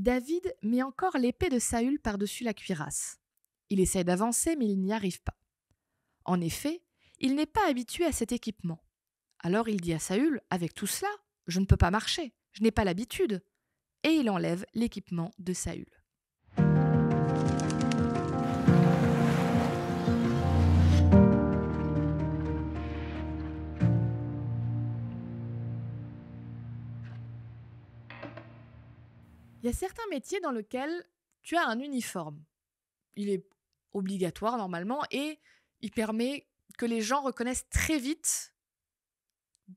David met encore l'épée de Saül par-dessus la cuirasse. Il essaie d'avancer, mais il n'y arrive pas. En effet, il n'est pas habitué à cet équipement. Alors il dit à Saül Avec tout cela, je ne peux pas marcher, je n'ai pas l'habitude. Et il enlève l'équipement de Saül. Il y a certains métiers dans lesquels tu as un uniforme. Il est obligatoire normalement et il permet que les gens reconnaissent très vite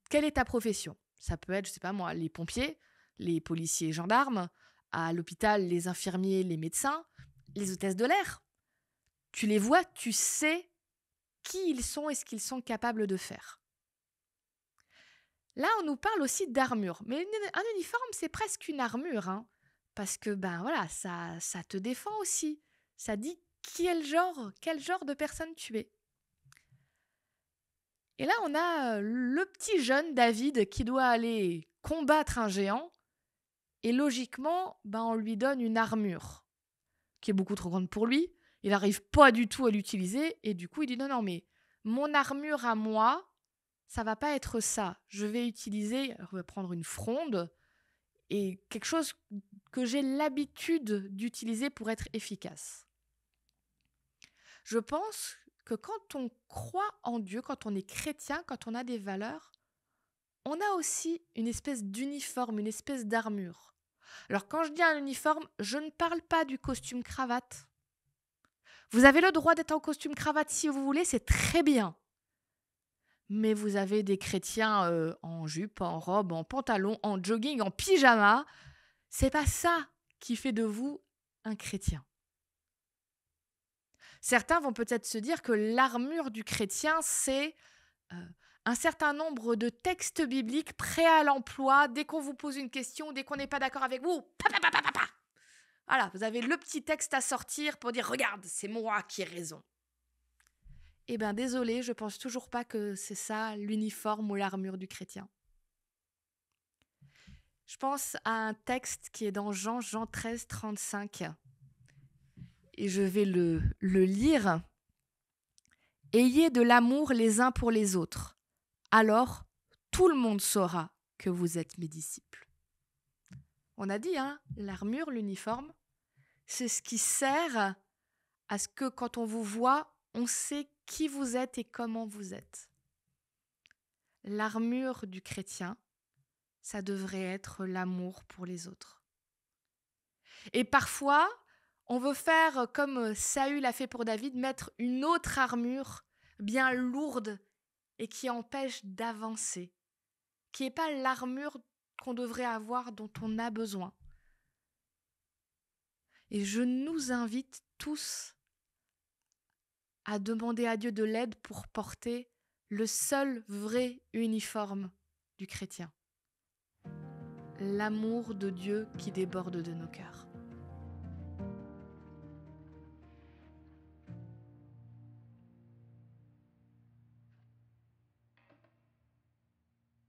quelle est ta profession. Ça peut être, je sais pas moi, les pompiers, les policiers et gendarmes, à l'hôpital, les infirmiers, les médecins, les hôtesses de l'air. Tu les vois, tu sais qui ils sont et ce qu'ils sont capables de faire. Là, on nous parle aussi d'armure, mais un uniforme, c'est presque une armure. Hein parce que ben voilà, ça, ça te défend aussi. Ça dit quel genre, quel genre de personne tu es. Et là, on a le petit jeune David qui doit aller combattre un géant. Et logiquement, ben, on lui donne une armure qui est beaucoup trop grande pour lui. Il n'arrive pas du tout à l'utiliser. Et du coup, il dit non, non, mais mon armure à moi, ça va pas être ça. Je vais utiliser, je vais prendre une fronde et quelque chose que j'ai l'habitude d'utiliser pour être efficace. Je pense que quand on croit en Dieu, quand on est chrétien, quand on a des valeurs, on a aussi une espèce d'uniforme, une espèce d'armure. Alors quand je dis un uniforme, je ne parle pas du costume cravate. Vous avez le droit d'être en costume cravate si vous voulez, c'est très bien. Mais vous avez des chrétiens euh, en jupe, en robe, en pantalon, en jogging, en pyjama, c'est pas ça qui fait de vous un chrétien. Certains vont peut-être se dire que l'armure du chrétien, c'est euh, un certain nombre de textes bibliques prêts à l'emploi. Dès qu'on vous pose une question, dès qu'on n'est pas d'accord avec vous, voilà, vous avez le petit texte à sortir pour dire Regarde, c'est moi qui ai raison. Eh bien, désolé, je pense toujours pas que c'est ça l'uniforme ou l'armure du chrétien. Je pense à un texte qui est dans Jean, Jean 13, 35. Et je vais le, le lire. Ayez de l'amour les uns pour les autres. Alors, tout le monde saura que vous êtes mes disciples. On a dit, hein, l'armure, l'uniforme, c'est ce qui sert à ce que quand on vous voit, on sait qui vous êtes et comment vous êtes. L'armure du chrétien, ça devrait être l'amour pour les autres. Et parfois, on veut faire euh, comme euh, Saül a fait pour David, mettre une autre armure bien lourde et qui empêche d'avancer, qui n'est pas l'armure qu'on devrait avoir dont on a besoin. Et je nous invite tous à demander à Dieu de l'aide pour porter le seul vrai uniforme du chrétien l'amour de Dieu qui déborde de nos cœurs.